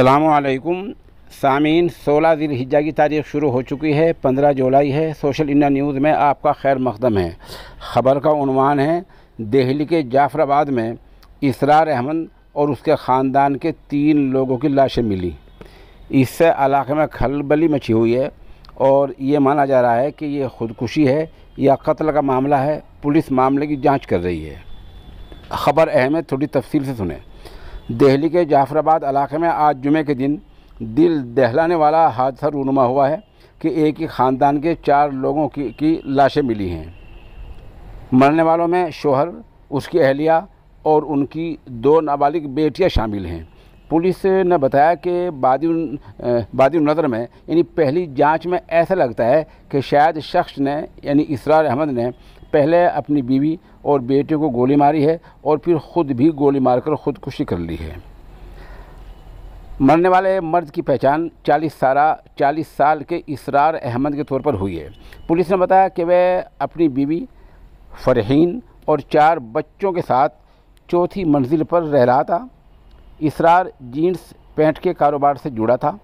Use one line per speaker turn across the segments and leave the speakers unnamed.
असलम सामीन सोलह हिजा की तारीख शुरू हो चुकी है पंद्रह जुलाई है सोशल इंडिया न्यूज़ में आपका खैर मकदम है ख़बर का उनवान है दिल्ली के जाफराबाद में इसरार अहमद और उसके ख़ानदान के तीन लोगों की लाशें मिली इससे इलाके में खलबली मची हुई है और ये माना जा रहा है कि ये खुदकुशी है या कत्ल का मामला है पुलिस मामले की जाँच कर रही है ख़बर अहम है थोड़ी तफसील से सुने दिल्ली के जाफराबाद इलाके में आज जुमे के दिन दिल दहलाने वाला हादसा रूनुमा हुआ है कि एक ही ख़ानदान के चार लोगों की, की लाशें मिली हैं मरने वालों में शोहर उसकी अहलिया और उनकी दो नाबालिग बेटियां शामिल हैं पुलिस ने बताया कि बादी बादी नज़र में यानी पहली जांच में ऐसा लगता है कि शायद शख्स ने यानी इसरार अहमद ने पहले अपनी बीवी और बेटे को गोली मारी है और फिर खुद भी गोली मारकर खुदकुशी कर ली है मरने वाले मर्द की पहचान 40 सारा चालीस साल के इसरार अहमद के तौर पर हुई है पुलिस ने बताया कि वह अपनी बीवी फरहीन और चार बच्चों के साथ चौथी मंजिल पर रह रहा था इसरार जीन्स पैंट के कारोबार से जुड़ा था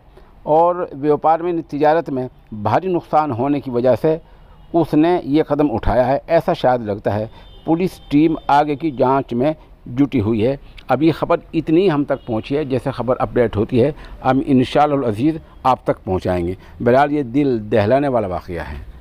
और व्यापार में तजारत में भारी नुकसान होने की वजह से उसने ये कदम उठाया है ऐसा शायद लगता है पुलिस टीम आगे की जांच में जुटी हुई है अभी खबर इतनी हम तक पहुंची है जैसे खबर अपडेट होती है हम इन अज़ीज़ आप तक पहुंचाएंगे बहरहाल ये दिल दहलाने वाला वाक़ है